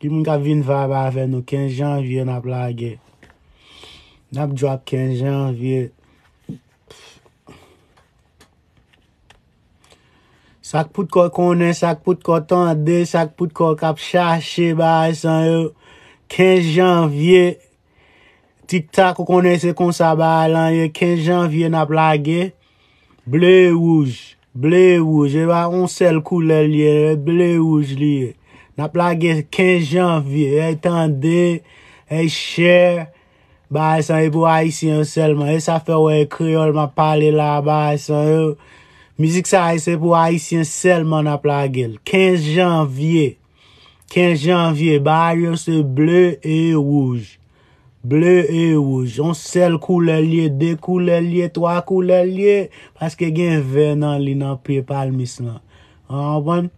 Ki moun ka vin va ba ven nou, 15 janvye nap lage. Nap jwap 15 janvye. Sak pout kò konen, sak pout kò tonde, sak pout kò kap chache ba a e san yo. 15 janvye. Tik tak konen se konsa ba lan yo, 15 janvye nap lage. Ble wouj, ble wouj. E ba on sel koule liye, ble wouj liye. Nap la gel, 15 janvye. E tan de, e chè, ba e san e pou a isi an selman. E sa fe wè kriol, ma pale la, ba e san e. Mizik sa e, se pou a isi an selman nap la gel. 15 janvye. 15 janvye, ba a yon se ble e wouj. Ble e wouj. On sel kou lè lye, de kou lè lye, to a kou lè lye. Paske gen ven nan li nan pe pal mis nan. An bon?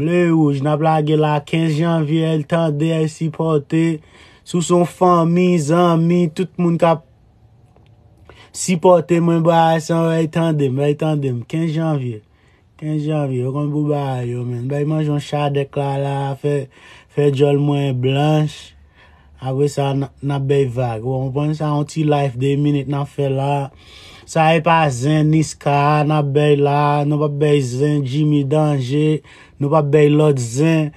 Ble ouj, nan plage la, 15 janvye, el tande, el sipote, sou son fan, mi, zan, mi, tout moun ka sipote, mwen baye san, wèy tande, mwen baye tande, 15 janvye, 15 janvye, wèy kon bou baye yo men, baye manj yon chadek la, fè, fè jol mwen blanche, avè sa nan baye vage, wè, mwen pon sa yon ti life de minute nan fè la, sa yon pa zen, niska, nan baye la, nan pa baye zen, jimi, danje, Nou pa beylot zen.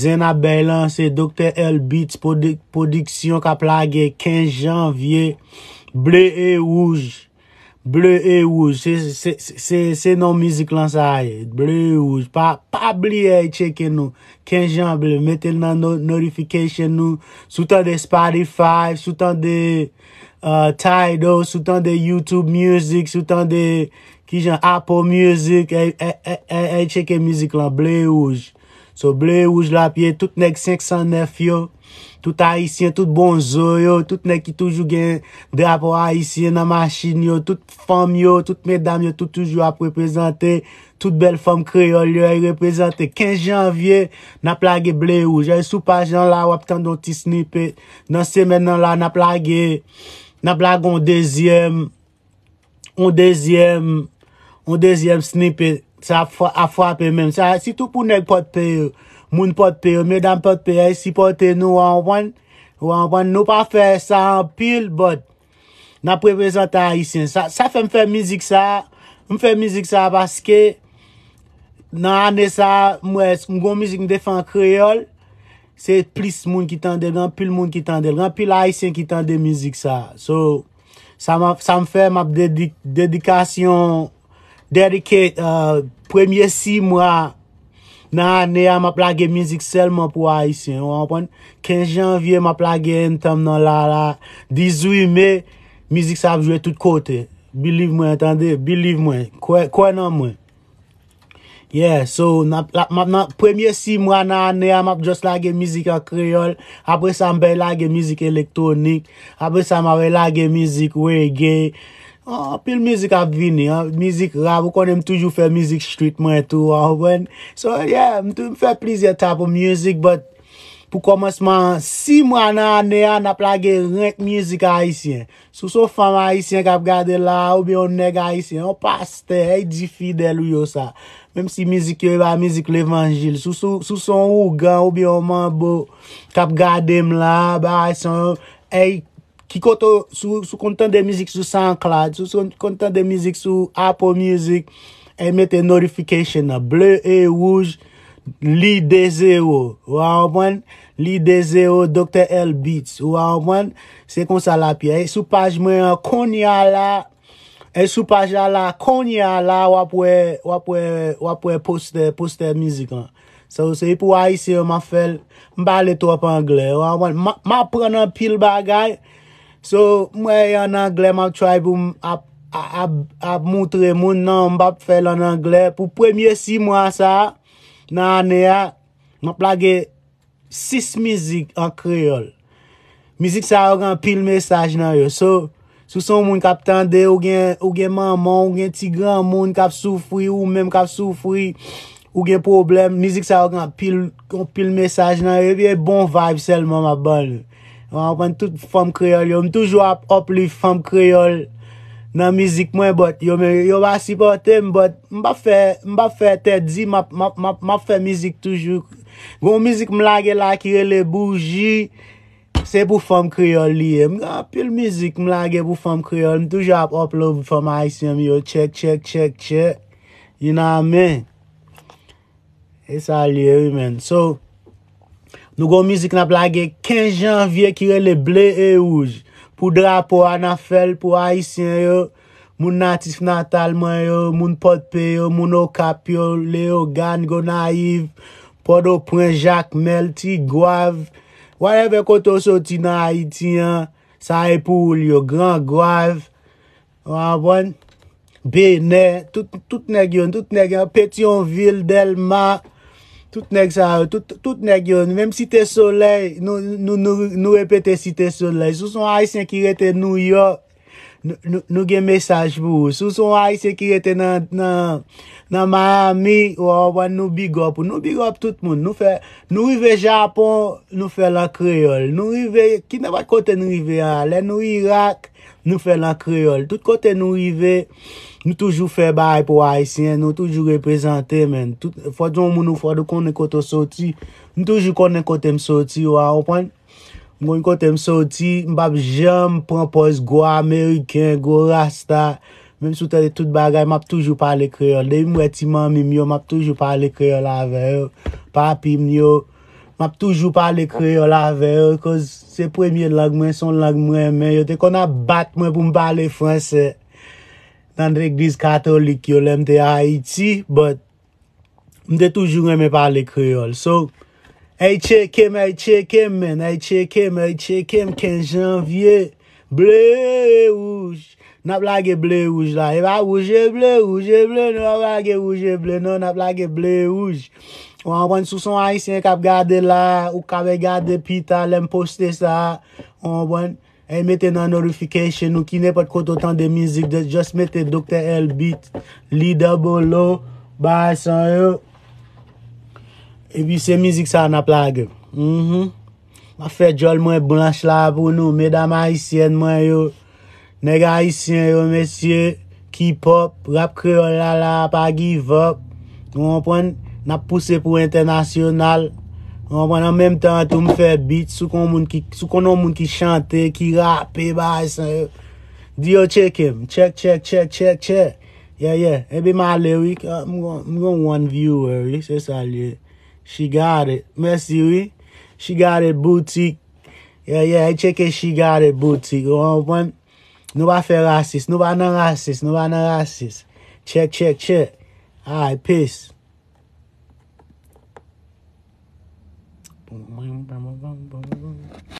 Zen a beylan se Dr. L Beats prodiksyon ka plage 15 janvye. Ble e ouj. Ble e ouj. Se nou mizik lan sa aye. Ble e ouj. Pa ble e cheke nou. 15 janvye. Mete nan notifikasyon nou. Soutan de Spotify. Soutan de... Euh, Tidal, soutan de YouTube Music, soutan de Apple Music, e cheke mizik lan, Ble Rouge. So Ble Rouge la piye, tout nek 509 yo, tout Haitien, tout bonzo yo, tout nek ki toujou gen de apor Haitien nan machin yo, tout fom yo, tout medam yo, tout toujou ap reprezenté, tout bel fom kreol yo, e reprezenté 15 janvye, nan plage Ble Rouge. E sou pa jan la wap tan don ti snippet, nan semen nan la nan plage, nan blage ou dezyem, ou dezyem, ou dezyem snipe, sa afwape menm. Sa sitou pou nek potpe yo, moun potpe yo, medan potpe yo, si potpe yo, ou an wan, ou an wan, nou pa fe sa an pil bot, nan pre-prezentan hisyen. Sa fe m fe mizik sa, m fe mizik sa baske, nan ane sa mwes, m gwo mizik m defan kreol, Se plis moun ki tande, ran pil moun ki tande, ran pil haisyen ki tande mizik sa. So, sa m fe map dedikasyon, dedike, euh, premye si mwa, nan ane a ma plage mizik selman pou haisyen. Ou anpon, 15 janvye ma plage entam nan la la, 18 me, mizik sa ap jwe tout kote. Believe mwen, entande, believe mwen. Kwen nan mwen? Ye, so m ap nan premye si mwa nan ane an ap just lage mizik a kreyol, apre sa m bay lage mizik elektonik, apre sa m ave lage mizik wege, apil oh, mizik ap vini an, mizik rap, ou konen m toujou fe mizik street mwen etou a ouwen. So ye, m toujou fe plizye tap ou mizik, but pou komesman si mwa nan ane an ap lage renk mizik a isyen. Sou sou fam a isyen kap gade la ou be yon neg a isyen, ou paste, e di fidel ou yo sa. Mem si mizik yo, e ba mizik l'evangil. Sou son ou gan, ou bi oman bo kap gade m la, ba son. Ey, ki koto, sou kontan de mizik sou SoundCloud. Sou kontan de mizik sou Apple Music. Ey, mette notification a. Bleu e wouj, Li Dezeo. Ou anwen, Li Dezeo, Dr. L Beats. Ou anwen, se kon sa la pi. Sou paj mwen, kon ya la. E sou pajal la konya la wapwe poster mizik la. So se yi pou a yisi yo ma fel, mba le trop angle. Ma pren an pil bagay. So mwen yon angle, mwen ap moutre moun nan mba fel an angle. Pou premye 6 mwan sa, nan ane ya, mwen plage 6 mizik an kreol. Mizik sa wagan pil mesaj nan yo. So... Souson moun kap tende, ou gen mamon, ou gen ti gran moun kap soufri, ou men kap soufri, ou gen problem. Mizik sa ou gen pil mesaj nan. Yo e biye bon vibe selman ma ban. Wan tout fom kreol yo. M toujwa hop li fom kreol nan mizik mwen bot. Yo ba sipote m bot. M ba fe te di, ma fe mizik toujou. Gon mizik m lage lakire le bougi. Se pou fom kriol liye, mga apil mizik m lage pou fom kriol, m toujap upload pou fom Aisyen yo, chek, chek, chek, chek, you know men, e sa liye we men, so, nou go mizik nap lage 15 janvye kire le ble e ouj, pou drapo Anafel, pou Aisyen yo, moun natif natalman yo, moun potpe yo, moun okap yo, le yo gan go naiv, podo pren Jacques Melty, Guav, Waleve koto soti nan Haitian, Saipoul e yo, Gran Gwav, Wawon, Bene, Tout ne gyon, Petionville, Delma, Tout ne gyon, Mem Site Soleil, Nou repete Site Soleil, Sou son Haitian ki rete New York, Nou gen mesaj pou ou. Sousou way se kirete nan ma ami, nou bigop. Nou bigop tout moun. Nou rive Japon, nou fe la kreol. Nou rive, ki ne va kote nou rive a, le nou Irak, nou fe la kreol. Tout kote nou rive, nou toujou fe bay pou way si, nou toujou reprezenter men. Fwa djon moun nou fwa nou konen kote soti, nou toujou konen kote m soti, waw pon. Mwen kote msoti, mbap jem pranpos go Ameriken, go Rasta. Mwen msouta de tout bagay, mwap toujou pale kreol. De mweti mwami myo, mwap toujou pale kreol aveyo. Papi myo, mwap toujou pale kreol aveyo. Koz se premye lag mwen, son lag mwen mwen. Yo te kon ap bat mwen pou mbale franse. Dan re glis katolik yo, lem te Haiti. Mwen te toujou mwen pale kreol. So... Ey chekem, ey chekem men, ey chekem, ey chekem, ken janvye, ble ouj, nap lage ble ouj la, e ba ouj e ble, ouj e ble, nou ap lage ouj e ble, nou nap lage ble non, ouj. Ou anwen, sou son aysen kap gade la, ou kabe gade pita, lem poste sa, ou anwen, ey mette nan orifikasyen nou ki ne pat kote otan de mizik, just mette Dr. L beat, Lidabo lo, basan yo. E pi se mizik sa an ap lage. Ma fe jol mwen blanche la pou nou. Medan marisyen mwen yo. Negarisyen yo, mesye. K-pop, rap kreol la la, pa give up. Konwen pon, nap puse pou internasyonal. Konwen pon, an menm tan tou mwen fe beat. Sou konon moun ki chante, ki rape, bay san yo. Diyo chekem. Chek, chek, chek, chek, chek. Yeah, yeah. E eh pi ma lirik. Mwen won view, se sa lirik. She got it. Mercury. She got it boutique. Yeah, yeah, check it. She got it boutique. You know No, ba fe No, Nou ba nan rasis. Nou Check, check, check. All right, peace.